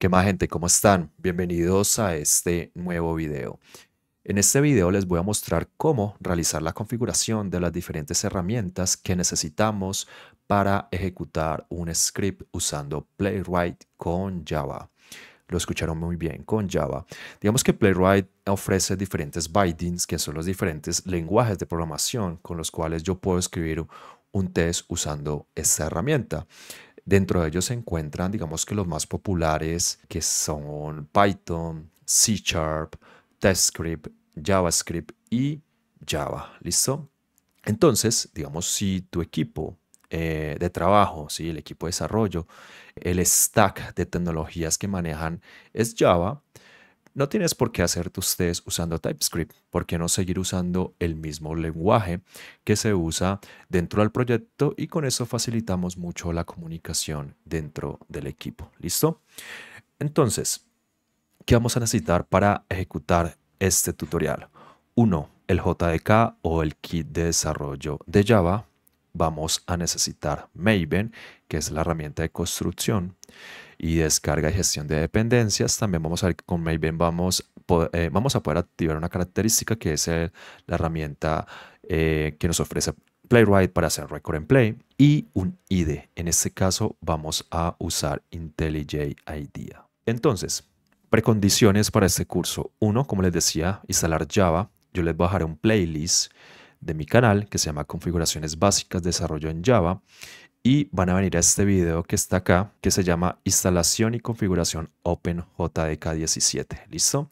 ¿Qué más gente? ¿Cómo están? Bienvenidos a este nuevo video. En este video les voy a mostrar cómo realizar la configuración de las diferentes herramientas que necesitamos para ejecutar un script usando Playwright con Java. Lo escucharon muy bien con Java. Digamos que Playwright ofrece diferentes bindings, que son los diferentes lenguajes de programación con los cuales yo puedo escribir un test usando esta herramienta. Dentro de ellos se encuentran, digamos que los más populares, que son Python, C Sharp, TestScript, JavaScript y Java. ¿Listo? Entonces, digamos, si tu equipo eh, de trabajo, si el equipo de desarrollo, el stack de tecnologías que manejan es Java, no tienes por qué hacer ustedes usando TypeScript, ¿por qué no seguir usando el mismo lenguaje que se usa dentro del proyecto? Y con eso facilitamos mucho la comunicación dentro del equipo. ¿Listo? Entonces, ¿qué vamos a necesitar para ejecutar este tutorial? Uno, El JDK o el kit de desarrollo de Java. Vamos a necesitar Maven que es la herramienta de construcción y descarga y gestión de dependencias. También vamos a ver con Maven vamos, eh, vamos a poder activar una característica que es la herramienta eh, que nos ofrece Playwright para hacer record en play y un IDE. En este caso vamos a usar IntelliJ IDEA. Entonces, precondiciones para este curso. Uno, como les decía, instalar Java. Yo les bajaré un playlist de mi canal que se llama Configuraciones Básicas Desarrollo en Java y van a venir a este video que está acá, que se llama Instalación y Configuración open jdk 17. ¿Listo?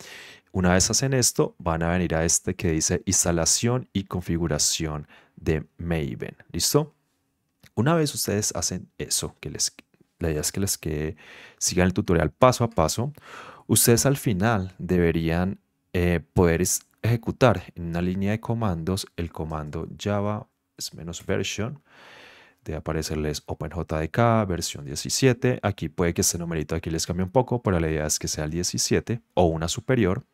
Una vez hacen esto, van a venir a este que dice Instalación y Configuración de Maven. ¿Listo? Una vez ustedes hacen eso, que les, la idea es que les que sigan el tutorial paso a paso, ustedes al final deberían eh, poder ejecutar en una línea de comandos el comando java-version menos de aparecerles OpenJDK versión 17. Aquí puede que este numerito aquí les cambie un poco, pero la idea es que sea el 17 o una superior.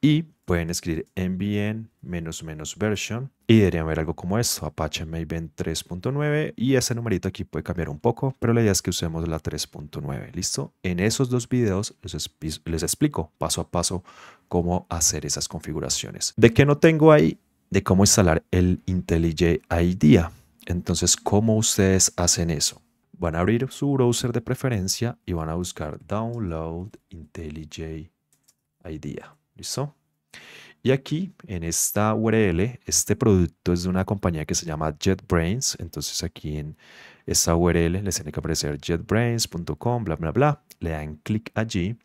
Y pueden escribir nbn menos menos version y deberían ver algo como esto, Apache Maven 3.9 y ese numerito aquí puede cambiar un poco, pero la idea es que usemos la 3.9, ¿listo? En esos dos videos les, les explico paso a paso cómo hacer esas configuraciones. ¿De qué no tengo ahí? De cómo instalar el IntelliJ IDEA entonces, ¿cómo ustedes hacen eso? Van a abrir su browser de preferencia y van a buscar Download IntelliJ IDEA. ¿Listo? Y aquí, en esta URL, este producto es de una compañía que se llama JetBrains. Entonces aquí en esta URL les tiene que aparecer jetbrains.com, bla, bla, bla. Le dan clic allí.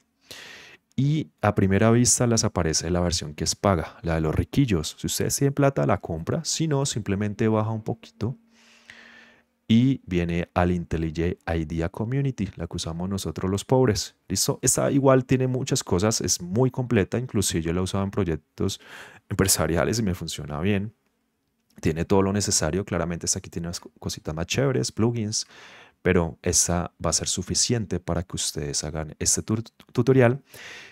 Y a primera vista les aparece la versión que es paga, la de los riquillos. Si ustedes tienen plata, la compra. Si no, simplemente baja un poquito y viene al IntelliJ Idea Community, la que usamos nosotros los pobres. ¿Listo? Esta igual tiene muchas cosas, es muy completa, inclusive yo la usaba en proyectos empresariales y me funciona bien. Tiene todo lo necesario, claramente esta aquí tiene unas cositas más chéveres, plugins, pero esta va a ser suficiente para que ustedes hagan este tutorial.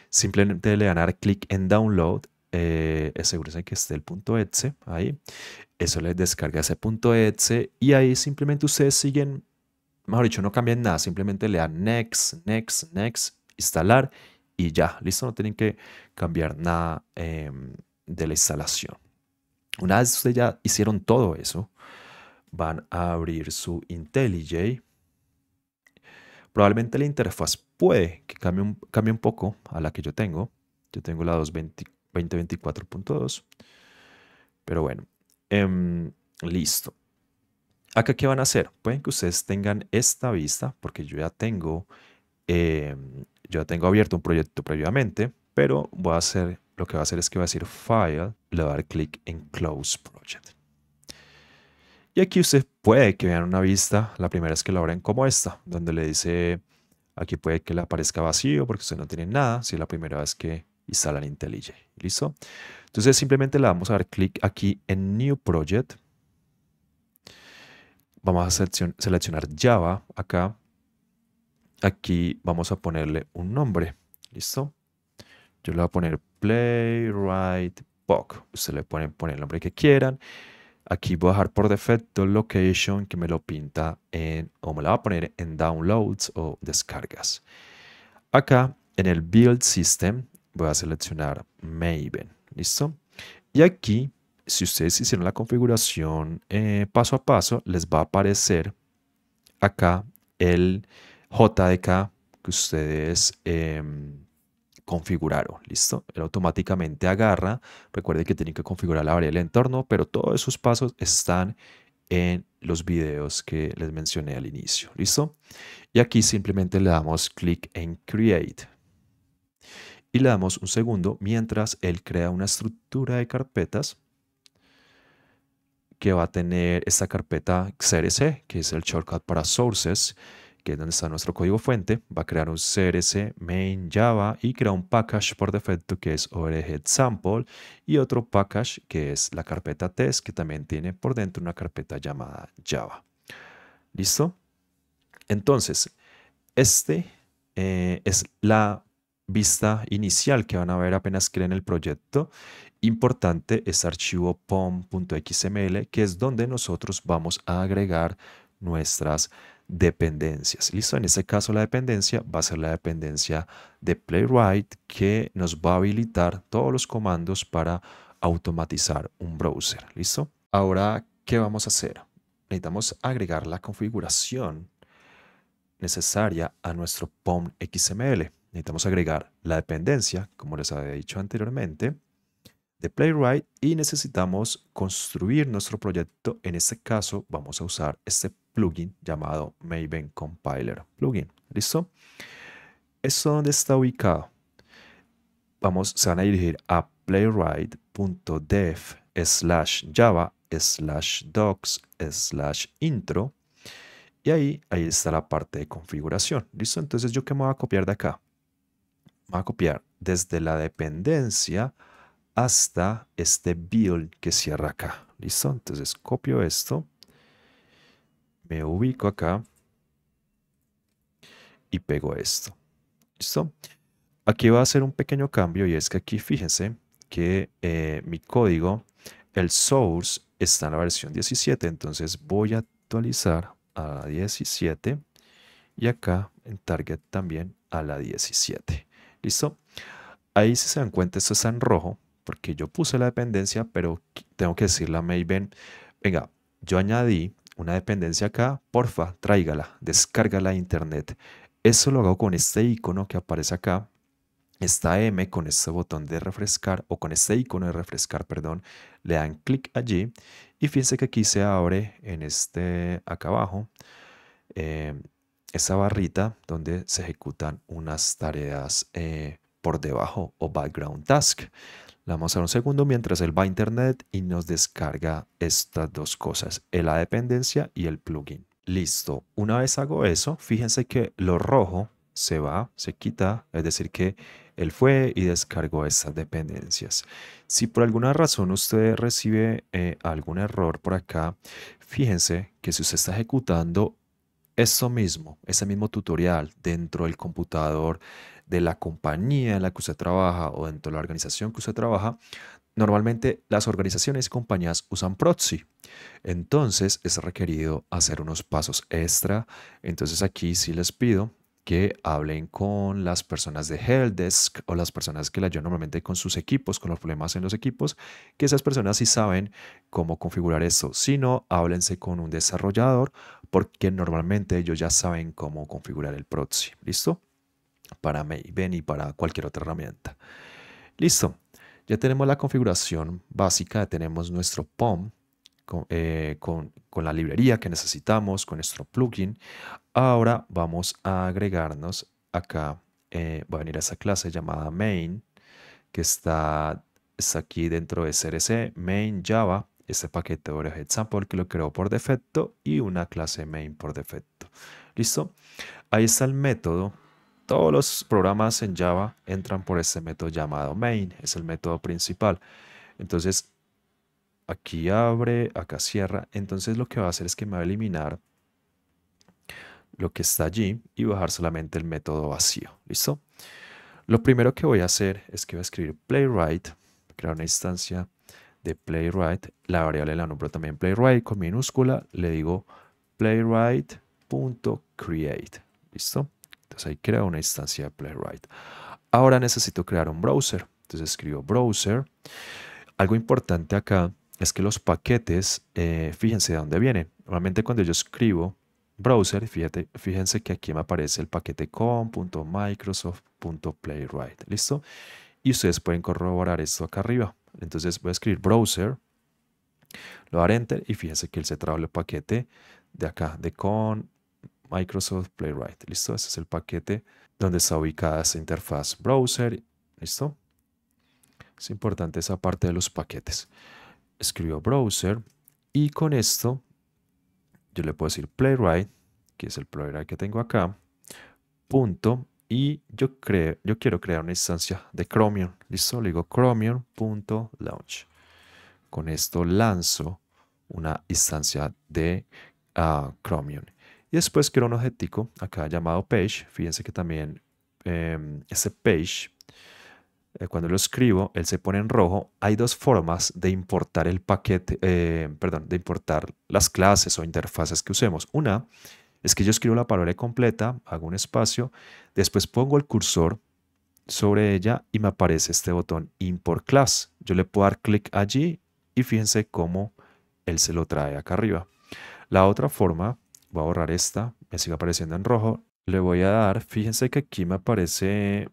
Simplemente le dan clic en Download eh, asegúrense que esté el punto .exe ahí. Eso les descarga ese punto .exe y ahí simplemente ustedes siguen, mejor dicho, no cambian nada, simplemente le dan next, next, next, instalar y ya, listo, no tienen que cambiar nada em, de la instalación. Una vez ustedes ya hicieron todo eso, van a abrir su IntelliJ. Probablemente la interfaz puede que cambie un, cambie un poco a la que yo tengo. Yo tengo la 224 2024.2. Pero bueno, em, listo. Acá, ¿qué van a hacer? Pueden que ustedes tengan esta vista, porque yo ya tengo, em, yo ya tengo abierto un proyecto previamente, pero voy a hacer, lo que va a hacer es que voy a decir File, le voy a dar clic en Close Project. Y aquí ustedes puede que vean una vista, la primera es que la abren como esta, donde le dice, aquí puede que le aparezca vacío porque usted no tiene nada, si es la primera vez que instalan IntelliJ. ¿Listo? Entonces simplemente le vamos a dar clic aquí en New Project. Vamos a seleccionar Java acá. Aquí vamos a ponerle un nombre. ¿Listo? Yo le voy a poner Playwright Bug. Ustedes le pueden poner el nombre que quieran. Aquí voy a dejar por defecto location que me lo pinta en, o me la va a poner en downloads o descargas. Acá en el build system voy a seleccionar Maven, ¿listo? Y aquí, si ustedes hicieron la configuración eh, paso a paso, les va a aparecer acá el JDK que ustedes em, configuraron, ¿listo? Él automáticamente agarra, recuerden que tienen que configurar la variable entorno, pero todos esos pasos están en los videos que les mencioné al inicio, ¿listo? Y aquí simplemente le damos clic en Create, y le damos un segundo mientras él crea una estructura de carpetas que va a tener esta carpeta crc, que es el shortcut para sources, que es donde está nuestro código fuente. Va a crear un crc main java y crea un package por defecto que es overhead sample y otro package que es la carpeta test, que también tiene por dentro una carpeta llamada java. ¿Listo? Entonces, este eh, es la vista inicial que van a ver apenas creen el proyecto, importante es archivo pom.xml, que es donde nosotros vamos a agregar nuestras dependencias. Listo, en este caso la dependencia va a ser la dependencia de Playwright que nos va a habilitar todos los comandos para automatizar un browser. Listo. Ahora, ¿qué vamos a hacer? Necesitamos agregar la configuración necesaria a nuestro pom.xml necesitamos agregar la dependencia, como les había dicho anteriormente, de Playwright y necesitamos construir nuestro proyecto. En este caso vamos a usar este plugin llamado Maven Compiler Plugin. ¿Listo? ¿Esto dónde está ubicado? Vamos, se van a dirigir a playwright.dev slash java slash docs slash intro y ahí, ahí está la parte de configuración. ¿Listo? Entonces, ¿yo qué me voy a copiar de acá? Va a copiar desde la dependencia hasta este build que cierra acá. ¿Listo? Entonces copio esto. Me ubico acá. Y pego esto. ¿Listo? Aquí va a hacer un pequeño cambio y es que aquí fíjense que eh, mi código, el source, está en la versión 17. Entonces voy a actualizar a la 17 y acá en target también a la 17. ¿Listo? Ahí si se dan cuenta, esto está en rojo, porque yo puse la dependencia, pero tengo que decirle a Maven, venga, yo añadí una dependencia acá, porfa, tráigala, descárgala a internet. Eso lo hago con este icono que aparece acá, esta M con este botón de refrescar o con este icono de refrescar, perdón, le dan clic allí y fíjense que aquí se abre en este acá abajo. Eh, esa barrita donde se ejecutan unas tareas eh, por debajo o background task. La vamos a dar un segundo mientras él va a internet y nos descarga estas dos cosas, la dependencia y el plugin. Listo. Una vez hago eso, fíjense que lo rojo se va, se quita, es decir que él fue y descargó estas dependencias. Si por alguna razón usted recibe eh, algún error por acá, fíjense que si usted está ejecutando eso mismo, ese mismo tutorial dentro del computador de la compañía en la que usted trabaja o dentro de la organización que usted trabaja, normalmente las organizaciones y compañías usan proxy. Entonces es requerido hacer unos pasos extra. Entonces aquí sí les pido que hablen con las personas de desk o las personas que la ayudan normalmente con sus equipos, con los problemas en los equipos, que esas personas sí saben cómo configurar eso. Si no, háblense con un desarrollador porque normalmente ellos ya saben cómo configurar el proxy. ¿Listo? Para Maven y para cualquier otra herramienta. Listo. Ya tenemos la configuración básica, tenemos nuestro POM, eh, con, la librería que necesitamos, con nuestro plugin. Ahora vamos a agregarnos acá, eh, va a venir a esa clase llamada main, que está, aquí dentro de CRC main java, este paquete de example que lo creó por defecto y una clase main por defecto. ¿Listo? Ahí está el método todos los programas en Java entran por este método llamado main, es el método principal. Entonces, aquí abre, acá cierra. Entonces lo que va a hacer es que me va a eliminar lo que está allí y bajar solamente el método vacío. ¿Listo? Lo primero que voy a hacer es que voy a escribir playwright, crear una instancia de playwright. La variable la nombro también playwright con minúscula. Le digo playwright.create. ¿Listo? Entonces ahí creo una instancia de playwright. Ahora necesito crear un browser. Entonces escribo browser. Algo importante acá es que los paquetes, eh, fíjense de dónde vienen. Normalmente cuando yo escribo browser, fíjate, fíjense que aquí me aparece el paquete com.microsoft.playwright. ¿Listo? Y ustedes pueden corroborar esto acá arriba. Entonces voy a escribir browser, lo haré enter y fíjense que él se trae el paquete de acá, de con Microsoft Playwright. ¿Listo? Ese es el paquete donde está ubicada esa interfaz browser. ¿Listo? Es importante esa parte de los paquetes escribo browser y con esto yo le puedo decir playwright, que es el playwright que tengo acá, punto, y yo, creo, yo quiero crear una instancia de Chromium. Listo, le digo chromium.launch. Con esto lanzo una instancia de ah, Chromium. Y después quiero un objetivo acá llamado page. Fíjense que también em, ese page eh, cuando lo escribo, él se pone en rojo. Hay dos formas de importar el paquete, eh, perdón, de importar las clases o interfaces que usemos. Una es que yo escribo la palabra completa, hago un espacio, después pongo el cursor sobre ella y me aparece este botón Import Class. Yo le puedo dar clic allí y fíjense cómo él se lo trae acá arriba. La otra forma, voy a borrar esta, me sigue apareciendo en rojo, le voy a dar, fíjense que aquí me aparece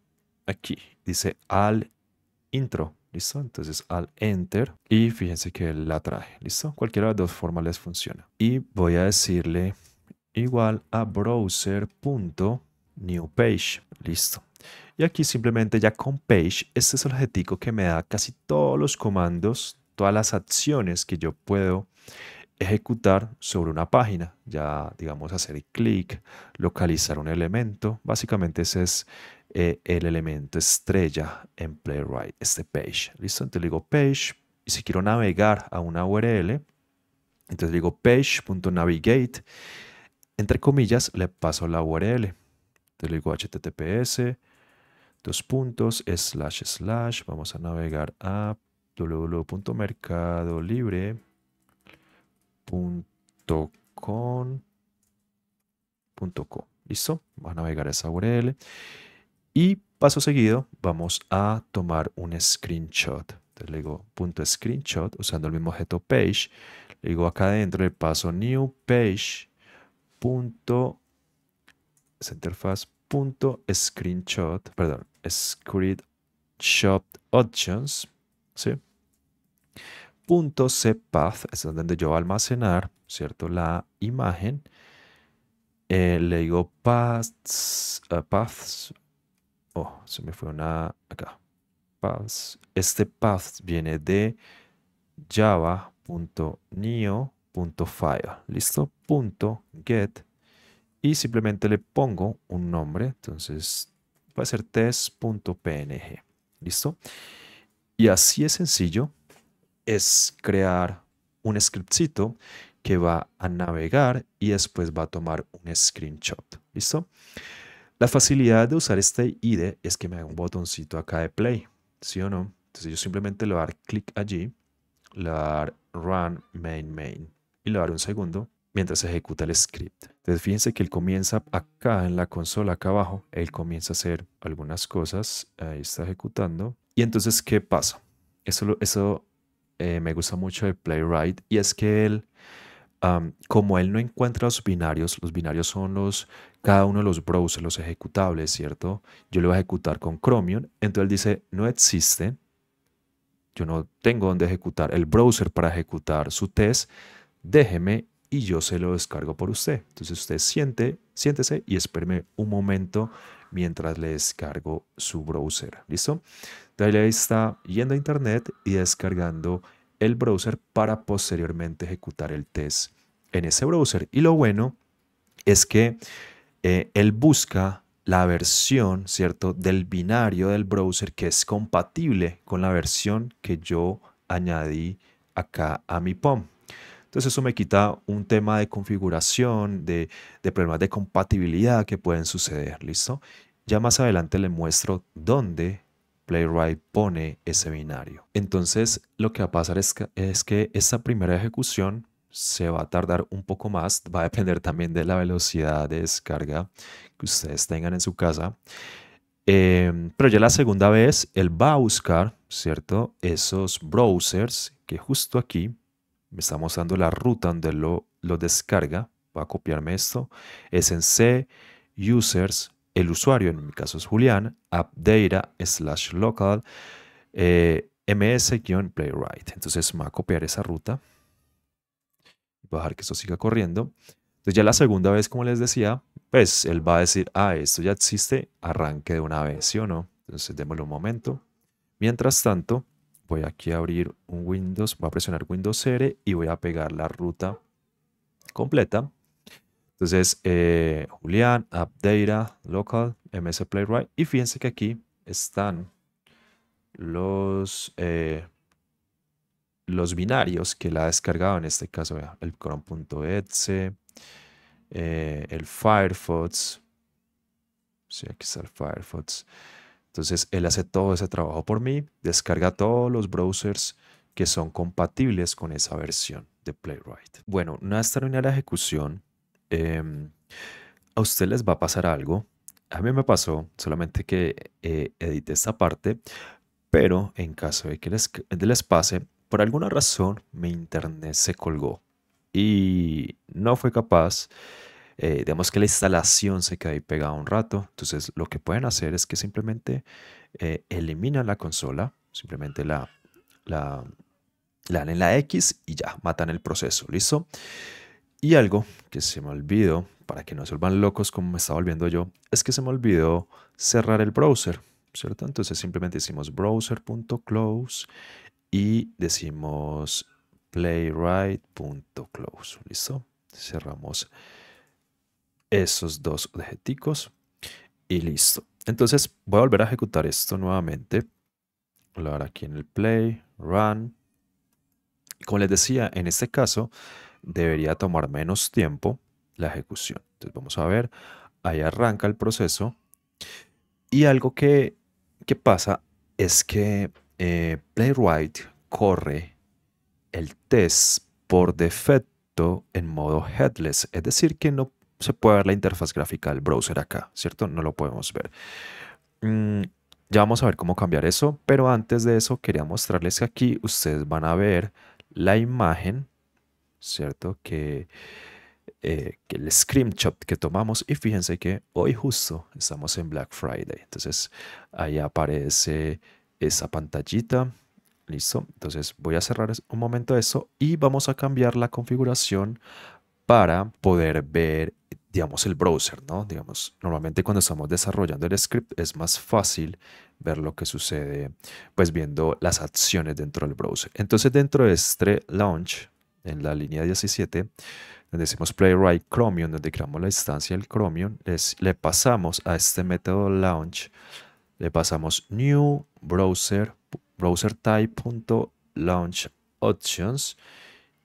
aquí. Dice al intro. ¿Listo? Entonces al enter y fíjense que la traje. ¿Listo? Cualquiera de dos formas les funciona. Y voy a decirle igual a browser.newpage. Listo. Y aquí simplemente ya con page, este es el objetivo que me da casi todos los comandos, todas las acciones que yo puedo ejecutar sobre una página. Ya digamos hacer clic, localizar un elemento. Básicamente ese es eh, el elemento estrella en Playwright, este page. ¿Listo? Entonces le digo page y si quiero navegar a una URL, entonces le digo page.navigate, entre comillas, le paso la URL. Entonces le digo https, dos puntos, slash, slash, vamos a navegar a www.mercadolibre.com.co. ¿Listo? Vamos a navegar a esa URL. Y paso seguido vamos a tomar un screenshot. Entonces le digo punto screenshot usando el mismo objeto page. Le digo acá adentro le paso new page punto interfaz punto screenshot, perdón, screenshot options, ¿sí? Punto cpath, es donde yo voy a almacenar, ¿cierto? La imagen. Eh, le digo paths, eh, paths Oh, se me fue una acá. Paths. Este path viene de java.neo.file. ¿Listo? Punto .get. Y simplemente le pongo un nombre. Entonces va a ser test.png. ¿Listo? Y así es sencillo. Es crear un scriptcito que va a navegar y después va a tomar un screenshot. ¿Listo? La facilidad de usar este ID es que me haga un botoncito acá de play, ¿sí o no? Entonces yo simplemente le voy a dar clic allí, le voy a dar run main main y le voy a dar un segundo mientras ejecuta el script. Entonces fíjense que él comienza acá en la consola, acá abajo, él comienza a hacer algunas cosas, ahí está ejecutando. Y entonces, ¿qué pasa? Eso, eso eh, me gusta mucho de Playwright y es que él como él no encuentra los binarios, los binarios son los, cada uno de los browsers, los ejecutables, ¿cierto? Yo lo voy a ejecutar con Chromium, entonces él dice, no existe, yo no tengo donde ejecutar el browser para ejecutar su test, déjeme y yo se lo descargo por usted. Entonces usted siente, siéntese y espéreme un momento mientras le descargo su browser. ¿Listo? ahí está yendo a internet y descargando el browser para posteriormente ejecutar el test en ese browser. Y lo bueno es que eh, él busca la versión, ¿cierto?, del binario del browser que es compatible con la versión que yo añadí acá a mi POM. Entonces eso me quita un tema de configuración, de problemas de compatibilidad que pueden suceder, ¿listo? Ya más adelante le muestro dónde Playwright pone ese binario. Entonces lo que va a pasar es que, es esta primera ejecución se va a tardar un poco más, va a depender también de la velocidad de descarga que ustedes tengan en su casa. Em, pero ya la segunda vez, él va a buscar, ¿cierto? Esos browsers que justo aquí me está mostrando la ruta donde lo, lo descarga. Va a copiarme esto. Es en C, users, el usuario, en mi caso es Julián, updata slash local eh, ms-playwright. Entonces me va a copiar esa ruta. Voy a dejar que esto siga corriendo. Entonces ya la segunda vez, como les decía, pues él va a decir, ah, esto ya existe, arranque de una vez, ¿sí o no? Entonces démosle un momento. Mientras tanto, voy aquí a abrir un Windows, voy a presionar Windows R y voy a pegar la ruta completa entonces, eh, Julián, AppData, Local, MS Playwright. Y fíjense que aquí están los, eh, los binarios que la ha descargado. En este caso, el Chrome.exe, eh, el Firefox. Sí, aquí está el Firefox. Entonces, él hace todo ese trabajo por mí, descarga todos los browsers que son compatibles con esa versión de Playwright. Bueno, una vez terminada la ejecución, Em, ¿a usted les va a pasar algo? A mí me pasó, solamente que edite eh, edité esta parte, pero en caso de que les, pase, por alguna razón mi internet se colgó y no fue capaz. Eh, digamos que la instalación se queda ahí pegada un rato. Entonces lo que pueden hacer es que simplemente eh, eliminan la consola, simplemente la, la, la dan en la X y ya, matan el proceso, ¿listo? Y algo que se me olvidó, para que no se vuelvan locos como me estaba volviendo yo, es que se me olvidó cerrar el browser, ¿cierto? Entonces simplemente hicimos browser.close y decimos playwright.close, ¿listo? Cerramos esos dos objeticos y listo. Entonces voy a volver a ejecutar esto nuevamente. Voy a aquí en el play, run, como les decía, en este caso debería tomar menos tiempo la ejecución. Entonces vamos a ver, ahí arranca el proceso. Y algo que, pasa es que eh, Playwright corre el test por defecto en modo headless, es decir, que no se puede ver la interfaz gráfica del browser acá, ¿cierto? No lo podemos ver. Mm, ya vamos a ver cómo cambiar eso, pero antes de eso quería mostrarles que aquí ustedes van a ver la imagen, ¿cierto? Eh, que, el screenshot que tomamos y fíjense que hoy justo estamos en Black Friday. Entonces ahí aparece esa pantallita. Listo. Entonces voy a cerrar un momento eso y vamos a cambiar la configuración para poder ver digamos, el browser, ¿no? Digamos, normalmente cuando estamos desarrollando el script es más fácil ver lo que sucede, pues viendo las acciones dentro del browser. Entonces, dentro de este launch, en la línea 17, donde decimos playwright Chromium, donde creamos la instancia del Chromium, le pasamos a este método launch, le pasamos new browser, browser type.launch options,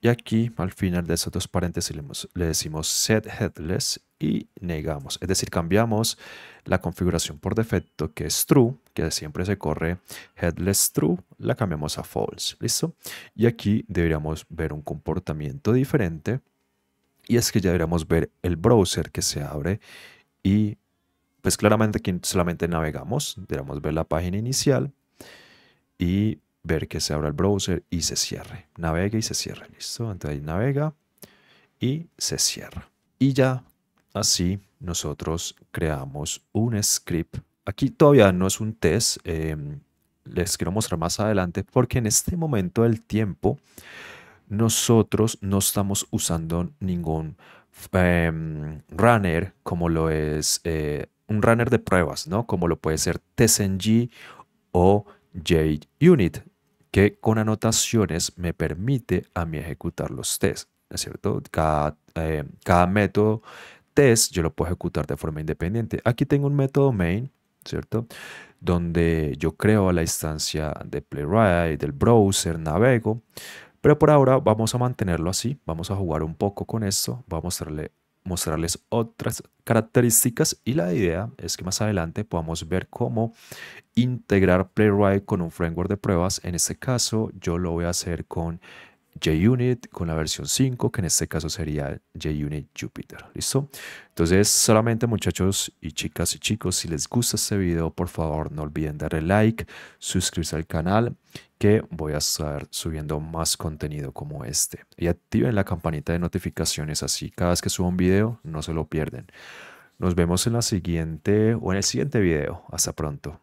y aquí, al final de esos dos paréntesis, le decimos set headless y negamos. Es decir, cambiamos la configuración por defecto, que es true, que siempre se corre headless true, la cambiamos a false. ¿Listo? Y aquí deberíamos ver un comportamiento diferente. Y es que ya deberíamos ver el browser que se abre y pues claramente aquí solamente navegamos. Deberíamos ver la página inicial y ver que se abra el browser y se cierre. Navega y se cierra. listo. Entonces ahí navega y se cierra. Y ya así nosotros creamos un script. Aquí todavía no es un test, em, les quiero mostrar más adelante porque en este momento del tiempo nosotros no estamos usando ningún em, runner como lo es eh, un runner de pruebas, ¿no? Como lo puede ser TSNG o JUnit, que con anotaciones me permite a mí ejecutar los tests, cierto? Eh, cada, método test yo lo puedo ejecutar de forma independiente. Aquí tengo un método main, ¿cierto? Donde yo creo la instancia de Playwright, del browser, navego. Pero por ahora vamos a mantenerlo así, vamos a jugar un poco con esto, Vamos a mostrarle mostrarles otras características y la idea es que más adelante podamos ver cómo integrar Playwright con un framework de pruebas. En este caso yo lo voy a hacer con JUnit con la versión 5, que en este caso sería JUnit Jupyter. ¿Listo? Entonces, solamente muchachos y chicas y chicos, si les gusta este video, por favor no olviden darle like, suscribirse al canal, que voy a estar subiendo más contenido como este. Y activen la campanita de notificaciones, así cada vez que suba un video no se lo pierden. Nos vemos en la siguiente o en el siguiente video. Hasta pronto.